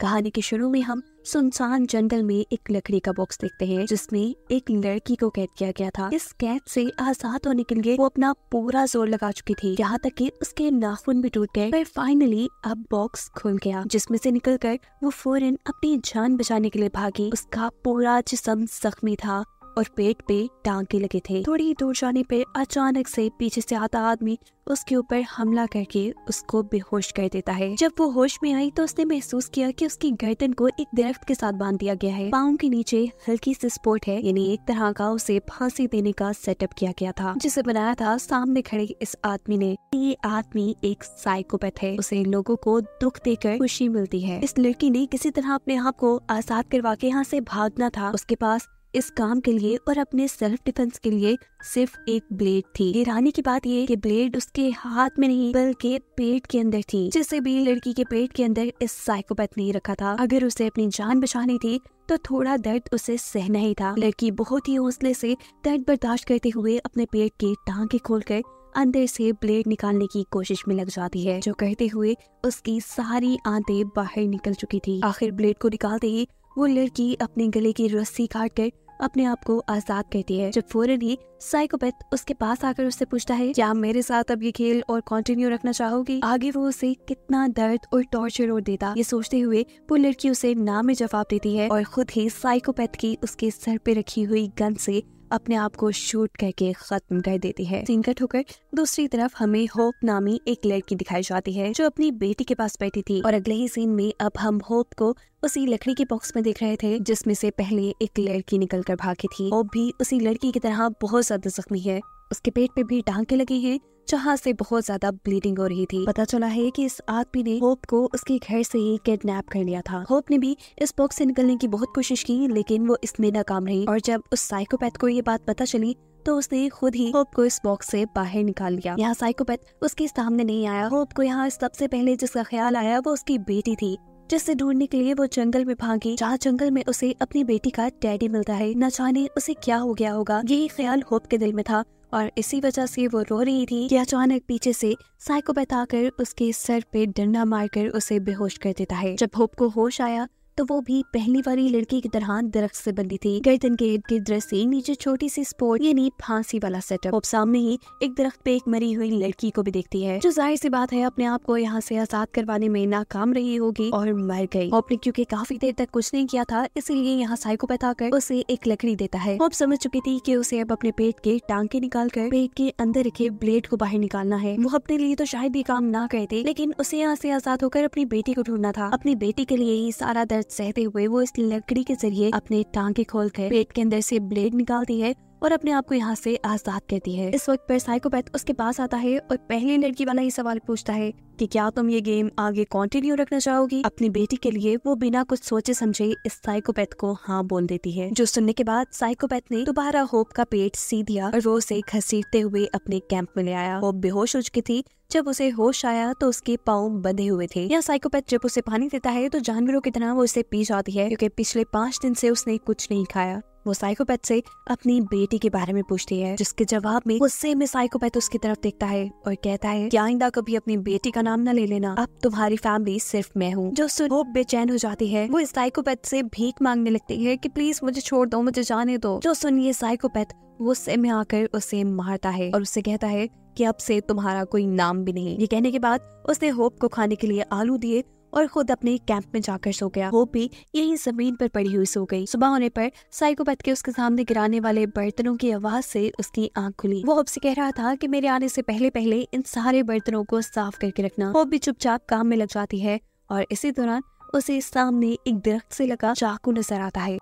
कहानी के शुरू में हम सुनसान जंगल में एक लकड़ी का बॉक्स देखते हैं जिसमें एक लड़की को कैद किया गया था इस कैद से आजाद होने के लिए वो अपना पूरा जोर लगा चुकी थी यहाँ तक कि उसके नाखून भी टूट गए पर फाइनली अब बॉक्स खुल गया जिसमें से निकलकर वो फौरन अपनी जान बचाने के लिए भागी उसका पूरा जिसम जख्मी था और पेट पे टांके लगे थे थोड़ी ही दूर जाने पे अचानक से पीछे से आता आदमी उसके ऊपर हमला करके उसको बेहोश कर देता है जब वो होश में आई तो उसने महसूस किया कि उसकी गर्दन को एक दरख्त के साथ बांध दिया गया है पाओ के नीचे हल्की सी स्पोर्ट है यानी एक तरह का उसे फांसी देने का सेटअप किया गया था जिसे बनाया था सामने खड़े इस आदमी ने ये आदमी एक साइकोपैथ है उसे लोगो को दुख देकर खुशी मिलती है इस लड़की ने किसी तरह अपने आप को आजाद करवा के यहाँ से भागना था उसके पास इस काम के लिए और अपने सेल्फ डिफेंस के लिए सिर्फ एक ब्लेड थी हैरानी की बात ये कि ब्लेड उसके हाथ में नहीं बल्कि पेट के अंदर थी जिसे भी लड़की के पेट के अंदर इस साइकोपैथ ने रखा था अगर उसे अपनी जान बचानी थी तो थोड़ा दर्द उसे सहना ही था लड़की बहुत ही हौसले से दर्द बर्दाश्त करते हुए अपने पेट के टांगे खोलकर अंदर से ब्लेड निकालने की कोशिश में लग जाती है जो कहते हुए उसकी सारी आंतें बाहर निकल चुकी थी आखिर ब्लेड को निकालते ही वो लड़की अपने गले की रस्सी काट कर अपने आप को आजाद करती है जब फौरन ही साइकोपैथ उसके पास आकर उससे पूछता है क्या मेरे साथ अब ये खेल और कंटिन्यू रखना चाहोगी आगे वो उसे कितना दर्द और टॉर्चर और देता ये सोचते हुए वो लड़की उसे नाम में जवाब देती है और खुद ही साइकोपैथ की उसके सर पे रखी हुई गन से अपने आप को शूट करके खत्म कर देती है सीन कट होकर दूसरी तरफ हमें होप नामी एक लड़की दिखाई जाती है जो अपनी बेटी के पास बैठी थी और अगले ही सीन में अब हम होप को उसी लकड़ी के बॉक्स में देख रहे थे जिसमें से पहले एक लड़की निकल कर भागी थी होप भी उसी लड़की की तरह बहुत ज्यादा जख्मी है उसके पेट पे भी टांके लगे हैं जहाँ से बहुत ज्यादा ब्लीडिंग हो रही थी पता चला है कि इस आदमी ने होप को उसके घर से ही किडनैप कर लिया था होप ने भी इस बॉक्स से निकलने की बहुत कोशिश की लेकिन वो इसमें नाकाम रही और जब उस साइकोपैथ को ये बात पता चली तो उसने खुद ही होप को इस बॉक्स से बाहर निकाल लिया यहाँ साइकोपैथ उसके सामने नहीं आया होप को यहाँ सबसे पहले जिसका ख्याल आया वो उसकी बेटी थी जिससे ढूंढने के लिए वो जंगल में भागी जहाँ जंगल में उसे अपनी बेटी का डैडी मिलता है न जाने उसे क्या हो गया होगा यही ख्याल होप के दिल में था और इसी वजह से वो रो रही थी कि अचानक पीछे से साइको बताकर उसके सर पे डंडा मारकर उसे बेहोश कर देता है जब होप को होश आया तो वो भी पहली वाली लड़की की तरह दरख्त से बंदी थी गर्दन के इर्द गिर्द रस्सी नीचे छोटी सी स्पोर्ट यानी फांसी वाला सेटअप सामने ही एक दरख्त पे एक मरी हुई लड़की को भी देखती है जो जाहिर सी बात है अपने आप को यहाँ से आजाद करवाने में नाकाम रही होगी और मर गई ने काफी देर तक कुछ नहीं किया था इसीलिए यहाँ साइको बता कर उसे एक लकड़ी देता है होप समझ चुकी थी की उसे अब अपने पेट के टांके निकाल कर पेट के अंदर रखे ब्लेड को बाहर निकालना है वो अपने लिए तो शायद ये काम ना करे थे लेकिन उसे यहाँ से आजाद होकर अपनी बेटी को ढूंढना था अपनी बेटी के लिए ही सारा दर्द सहते हुए वो इस लकड़ी के जरिए अपने टांगे खोल कर पेट के अंदर से ब्लेड निकालती है और अपने आप को यहाँ से आजाद कहती है इस वक्त पर साइकोपैथ उसके पास आता है और पहली लड़की वाला ये सवाल पूछता है कि क्या तुम ये गेम आगे कंटिन्यू रखना चाहोगी अपनी बेटी के लिए वो बिना कुछ सोचे समझे इस साइकोपैथ को हाँ बोल देती है जो सुनने के बाद साइकोपैथ ने दोबारा होप का पेट सी दिया और वो उसे घसीटते हुए अपने कैंप में ले आया वो बेहोश हो चुकी थी जब उसे होश आया तो उसके पाँव बंधे हुए थे यहाँ साइकोपैथ जब उसे पानी देता है तो जानवरों की तरह वो उसे पी जाती है क्योंकि पिछले पाँच दिन से उसने कुछ नहीं खाया वो साइकोपैथ से अपनी बेटी के बारे में पूछती है जिसके जवाब में गुस्से में साइकोपैथ उसकी तरफ देखता है और कहता है की आईंदा कभी अपनी बेटी का नाम न ले लेना अब तुम्हारी फैमिली सिर्फ मैं हूँ जो सुन बेचैन हो जाती है वो साइकोपैथ से भीख मांगने लगती है की प्लीज मुझे छोड़ दो मुझे जाने दो जो सुन ये साइकोपैथ गुस्से में आकर उसे मारता है और उससे कहता है कि अब से तुम्हारा कोई नाम भी नहीं ये कहने के बाद उसने होप को खाने के लिए आलू दिए और खुद अपने कैंप में जाकर सो गया वो भी यही जमीन पर पड़ी हुई सो गई सुबह होने पर साइकोपैथ के उसके सामने गिराने वाले बर्तनों की आवाज से उसकी आंख खुली वो अब से कह रहा था कि मेरे आने से पहले पहले इन सारे बर्तनों को साफ करके रखना वो भी चुपचाप काम में लग जाती है और इसी दौरान उसे सामने एक दरख्त से लगा चाकू नजर आता है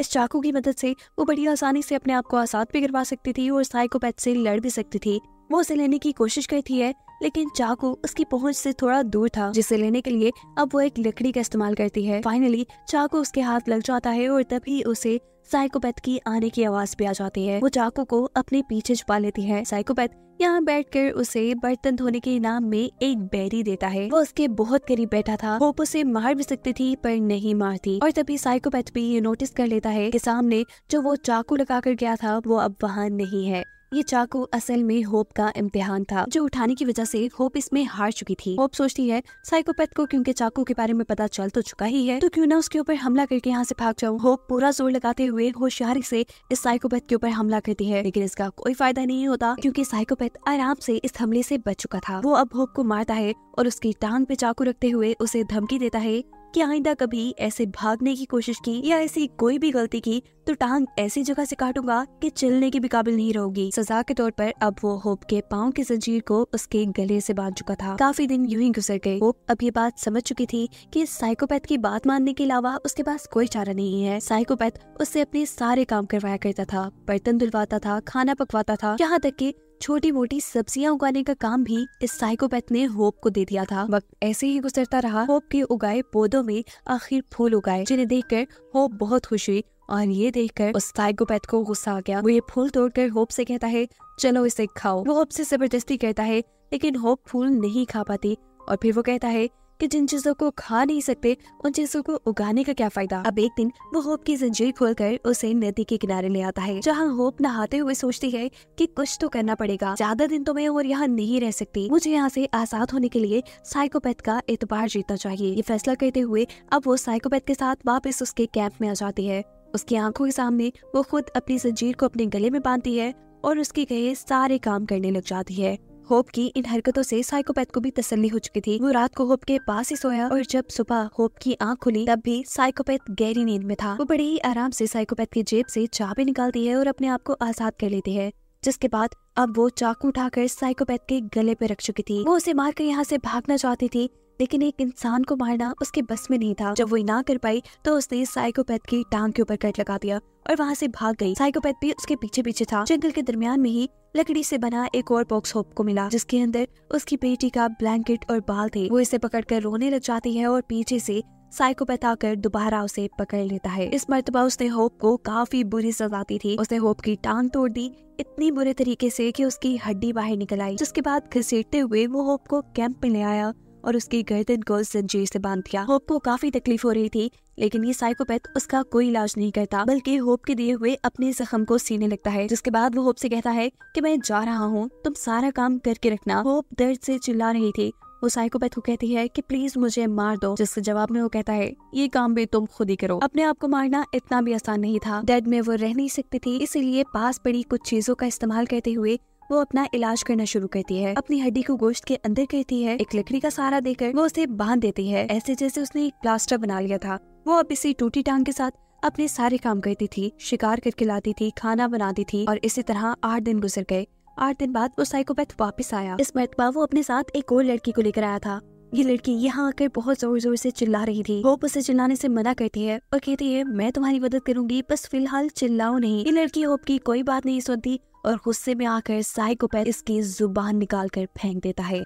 इस चाकू की मदद से वो बड़ी आसानी से अपने आप को आसाद भी करवा सकती थी और साइकोपैथ से लड़ भी सकती थी वो उसे लेने की कोशिश करती है लेकिन चाकू उसकी पहुंच से थोड़ा दूर था जिसे लेने के लिए अब वो एक लकड़ी का इस्तेमाल करती है फाइनली चाकू उसके हाथ लग जाता है और तभी उसे साइकोपैथ की आने की आवाज भी आ जाती है वो चाकू को अपने पीछे छुपा लेती है साइकोपैथ यहाँ बैठ कर उसे बर्तन धोने के इनाम में एक बैरी देता है वो उसके बहुत करीब बैठा था होप उसे मार भी सकती थी पर नहीं मारती और तभी साइकोपैथ भी ये नोटिस कर लेता है कि सामने जो वो चाकू लगा कर गया था वो अब वहाँ नहीं है ये चाकू असल में होप का इम्तिहान था जो उठाने की वजह से होप इसमें हार चुकी थी होप सोचती है साइकोपैथ को क्योंकि चाकू के बारे में पता चल तो चुका ही है तो क्यों ना उसके ऊपर हमला करके यहाँ से भाग जाऊँ होप पूरा जोर लगाते हुए होशियारी से इस साइकोपैथ के ऊपर हमला करती है लेकिन इसका कोई फायदा नहीं होता क्यूँकी साइकोपैथ आराम से इस हमले से बच चुका था वो अब होप को मारता है और उसकी टांग पे चाकू रखते हुए उसे धमकी देता है कि आइंदा कभी ऐसे भागने की कोशिश की या ऐसी कोई भी गलती की तो टांग ऐसी जगह से काटूंगा कि चलने के भी काबिल नहीं रहोगी सजा के तौर पर अब वो होप के पाँव की जंजीर को उसके गले से बांध चुका था काफी दिन यूं ही गुजर गए होप अब ये बात समझ चुकी थी कि साइकोपैथ की बात मानने के अलावा उसके पास कोई चारा नहीं है साइकोपैथ उससे अपने सारे काम करवाया करता था बर्तन धुलवाता था खाना पकवाता था यहाँ तक की छोटी मोटी सब्जियां उगाने का काम भी इस साइकोपैथ ने होप को दे दिया था वक्त ऐसे ही गुजरता रहा होप के उगाए पौधों में आखिर फूल उगाए जिन्हें देखकर होप बहुत खुश हुई और ये देखकर उस साइकोपैथ को गुस्सा आ गया वो ये फूल तोड़कर होप से कहता है चलो इसे खाओ वो होप से जबरदस्ती कहता है लेकिन होप फूल नहीं खा पाती और फिर वो कहता है कि जिन चीजों को खा नहीं सकते उन चीजों को उगाने का क्या फायदा अब एक दिन वो होप की जंजीर खोलकर उसे नदी के किनारे ले आता है जहाँ होप नहाते हुए सोचती है कि कुछ तो करना पड़ेगा ज्यादा दिन तो मैं और यहाँ नहीं रह सकती मुझे यहाँ से आजाद होने के लिए साइकोपैथ का एतबार जीतना चाहिए ये फैसला करते हुए अब वो साइकोपैथ के साथ वापस उसके कैंप में आ जाती है उसकी आंखों के सामने वो खुद अपनी जंजीर को अपने गले में बांधती है और उसके कहे सारे काम करने लग जाती है होप की इन हरकतों से साइकोपैथ को भी तसल्ली हो चुकी थी वो रात को होप के पास ही सोया और जब सुबह होप की आंख खुली तब भी साइकोपैथ गहरी नींद में था वो बड़े ही आराम से साइकोपैथ की जेब से चाबी निकालती है और अपने आप को आजाद कर लेती है जिसके बाद अब वो चाकू उठाकर साइकोपैथ के गले पे रख चुकी थी वो उसे मारकर यहाँ से भागना चाहती थी लेकिन एक इंसान को मारना उसके बस में नहीं था जब वो ना कर पाई तो उसने साइकोपैथ की टांग के ऊपर कट लगा दिया और वहाँ से भाग गई साइकोपैथ भी उसके पीछे पीछे था जंगल के दरमियान में ही लकड़ी से बना एक और बॉक्स होप को मिला जिसके अंदर उसकी बेटी का ब्लैंकेट और बाल थे वो इसे कर रोने लग जाती है और पीछे से साइकोपैथ आकर दोबारा उसे पकड़ लेता है इस मरतबा उसने होप को काफी बुरी सजा दी थी उसने होप की टांग तोड़ दी इतनी बुरे तरीके से कि उसकी हड्डी बाहर निकल आई जिसके बाद घसीटते हुए वो होप को कैंप में ले आया और उसकी गर्दन को जंजीर से बांध दिया होप को काफी तकलीफ हो रही थी लेकिन ये साइकोपैथ उसका कोई इलाज नहीं करता बल्कि होप के दिए हुए अपने जख्म को सीने लगता है जिसके बाद वो होप से कहता है कि मैं जा रहा हूँ तुम सारा काम करके रखना होप दर्द से चिल्ला रही थी वो साइकोपैथ को कहती है कि प्लीज मुझे मार दो जिसके जवाब में वो कहता है ये काम भी तुम खुद ही करो अपने आप को मारना इतना भी आसान नहीं था डेड में वो रह नहीं सकती थी इसीलिए पास पड़ी कुछ चीजों का इस्तेमाल करते हुए वो अपना इलाज करना शुरू करती है अपनी हड्डी को गोश्त के अंदर कहती है एक लकड़ी का सहारा देकर वो उसे बांध देती है ऐसे जैसे उसने एक प्लास्टर बना लिया था वो अब इसी टूटी टांग के साथ अपने सारे काम करती थी शिकार करके लाती थी खाना बनाती थी और इसी तरह आठ दिन गुजर गए आठ दिन बाद वो साइकोपैथ वापस आया इस मरतबा वो अपने साथ एक और लड़की को लेकर आया था ये लड़की यहाँ आकर बहुत जोर जोर से चिल्ला रही थी होप उसे चिल्लाने से मना करती है और कहती है मैं तुम्हारी मदद करूंगी बस फिलहाल चिल्लाओ नहीं ये लड़की होप की कोई बात नहीं सुनती और गुस्से में आकर साइकोपैथ इसकी जुबान निकाल कर फेंक देता है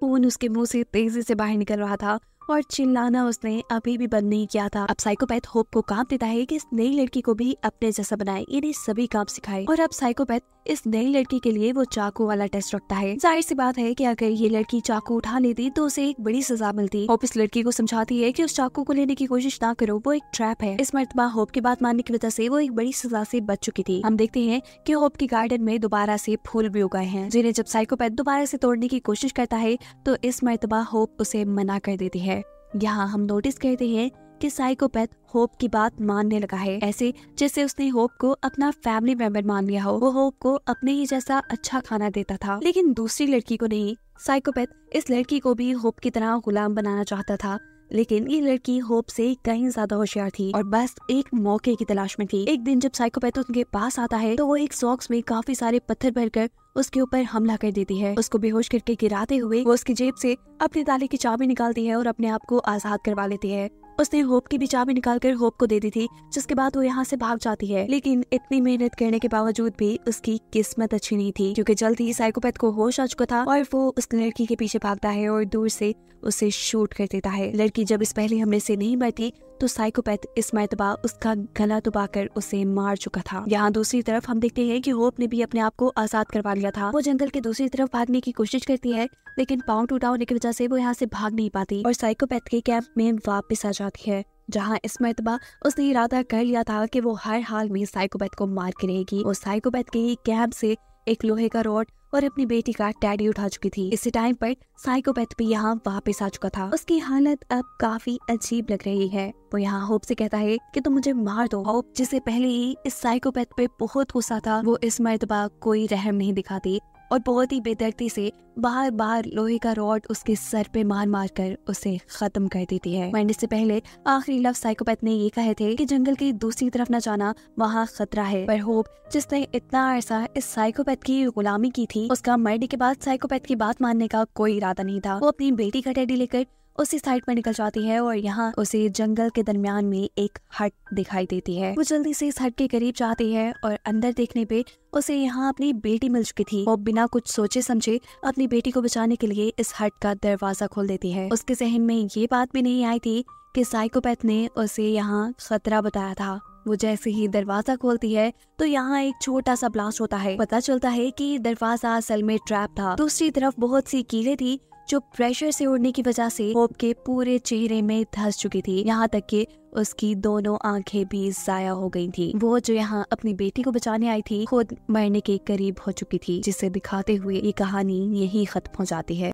खून उसके मुंह से तेजी से बाहर निकल रहा था और चिल्लाना उसने अभी भी बंद नहीं किया था अब साइकोपैथ होप को काम देता है कि इस नई लड़की को भी अपने जैसा बनाए इन्हें सभी काम सिखाए और अब साइकोपैथ इस नई लड़की के लिए वो चाकू वाला टेस्ट रखता है जाहिर सी बात है कि अगर ये लड़की चाकू उठा लेती तो उसे एक बड़ी सजा मिलती होप इस लड़की को समझाती है की उस चाकू को लेने की कोशिश ना करो वो एक ट्रैप है इस मरतबा होप की बात मानने की वजह ऐसी वो एक बड़ी सजा ऐसी बच चुकी थी हम देखते हैं की होप के गार्डन में दोबारा ऐसी फूल भी उगाए हैं जिन्हें जब साइकोपैथ दोबारा ऐसी तोड़ने की कोशिश करता है तो इस मरतबा होप उसे मना कर देती है यहाँ हम नोटिस करते हैं कि साइकोपैथ होप की बात मानने लगा है ऐसे जैसे उसने होप को अपना फैमिली मेंबर मान लिया हो वो होप को अपने ही जैसा अच्छा खाना देता था लेकिन दूसरी लड़की को नहीं साइकोपैथ इस लड़की को भी होप की तरह गुलाम बनाना चाहता था लेकिन ये लड़की होप से कहीं ज्यादा होशियार थी और बस एक मौके की तलाश में थी एक दिन जब साइकोपैथ उनके पास आता है तो वो एक सॉक्स में काफी सारे पत्थर भरकर उसके ऊपर हमला कर देती है उसको बेहोश करके गिराते हुए वो उसकी जेब से अपने ताले की चाबी निकालती है और अपने आप को आजाद करवा लेती है उसने होप की भी चाबी कर होप को दे दी थी जिसके बाद वो यहाँ से भाग जाती है लेकिन इतनी मेहनत करने के बावजूद भी उसकी किस्मत अच्छी नहीं थी क्योंकि जल्द ही साइकोपैथ को होश आ चुका था और वो उस लड़की के पीछे भागता है और दूर से उसे शूट कर देता है लड़की जब इस पहले हमले से नहीं मरती तो साइकोपैथ इस मरतबा उसका गला दुबा कर उसे मार चुका था यहाँ दूसरी तरफ हम देखते हैं कि होप ने भी अपने आप को आजाद करवा लिया था वो जंगल के दूसरी तरफ भागने की कोशिश करती है लेकिन पाउंड टूटा होने की वजह से वो यहाँ से भाग नहीं पाती और साइकोपैथ के कैंप में वापिस आ जाती है जहाँ इस मरतबा उसने इरादा कर लिया था कि वो हर हाल में साइकोपैथ को मार रहेगी और साइकोपैथ के ही कैंप से एक लोहे का रोड और अपनी बेटी का टैडी उठा चुकी थी इसी टाइम पर साइकोपैथ भी यहाँ वापस आ चुका था उसकी हालत अब काफी अजीब लग रही है वो यहाँ होप से कहता है कि तुम मुझे मार दो होप जिसे पहले ही इस साइकोपैथ पे बहुत गुस्सा था वो इस मर्तबा कोई रहम नहीं दिखाती और बहुत ही बेदर्दी से बार बार लोहे का रॉड उसके सर पे मार मार कर उसे खत्म कर देती है मैंने से पहले आखिरी लव साइकोपैथ ने ये कहे थे कि जंगल की दूसरी तरफ न जाना वहाँ खतरा है पर होप जिसने इतना अरसा इस साइकोपैथ की गुलामी की थी उसका मरने के बाद साइकोपैथ की बात मानने का कोई इरादा नहीं था वो अपनी बेटी का डैडी लेकर उसी साइड में निकल जाती है और यहाँ उसे जंगल के दरमियान में एक हट दिखाई देती है वो जल्दी से इस हट के करीब जाती है और अंदर देखने पे उसे यहाँ अपनी बेटी मिल चुकी थी वो बिना कुछ सोचे समझे अपनी बेटी को बचाने के लिए इस हट का दरवाजा खोल देती है उसके जहन में ये बात भी नहीं आई थी कि साइकोपैथ ने उसे यहाँ खतरा बताया था वो जैसे ही दरवाजा खोलती है तो यहाँ एक छोटा सा ब्लास्ट होता है पता चलता है कि दरवाजा असल में ट्रैप था दूसरी तरफ बहुत सी कीले थी जो प्रेशर से उड़ने की वजह से होप के पूरे चेहरे में धस चुकी थी यहाँ तक कि उसकी दोनों आंखें भी जाया हो गई थी वो जो यहाँ अपनी बेटी को बचाने आई थी खुद मरने के करीब हो चुकी थी जिसे दिखाते हुए ये कहानी यही खत्म हो जाती है